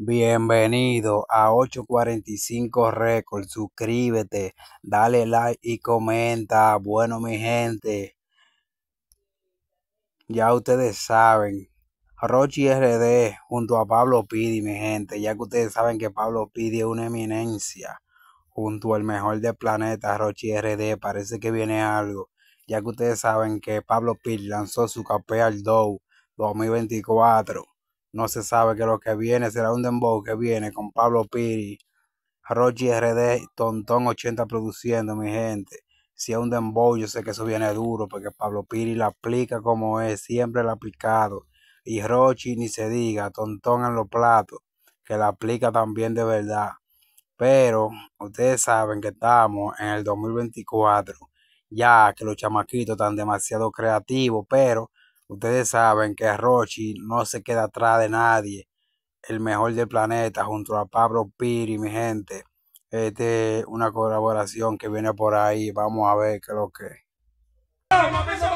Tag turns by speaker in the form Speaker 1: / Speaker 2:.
Speaker 1: Bienvenido a 845 Records. Suscríbete, dale like y comenta. Bueno, mi gente, ya ustedes saben. Rochi RD junto a Pablo Pidi, mi gente, ya que ustedes saben que Pablo Pidi es una eminencia junto al mejor del planeta, Rochi RD. Parece que viene algo, ya que ustedes saben que Pablo Pidi lanzó su capé al 2024. No se sabe que lo que viene. Será un dembow que viene con Pablo Piri, Rochi RD, Tontón 80 produciendo, mi gente. Si es un dembow, yo sé que eso viene duro, porque Pablo Piri la aplica como es, siempre la ha aplicado. Y Rochi ni se diga, Tontón en los platos, que la aplica también de verdad. Pero ustedes saben que estamos en el 2024 ya que los chamaquitos están demasiado creativos, pero Ustedes saben que Rochi no se queda atrás de nadie. El mejor del planeta junto a Pablo Piri, mi gente. Este, una colaboración que viene por ahí. Vamos a ver qué es lo que.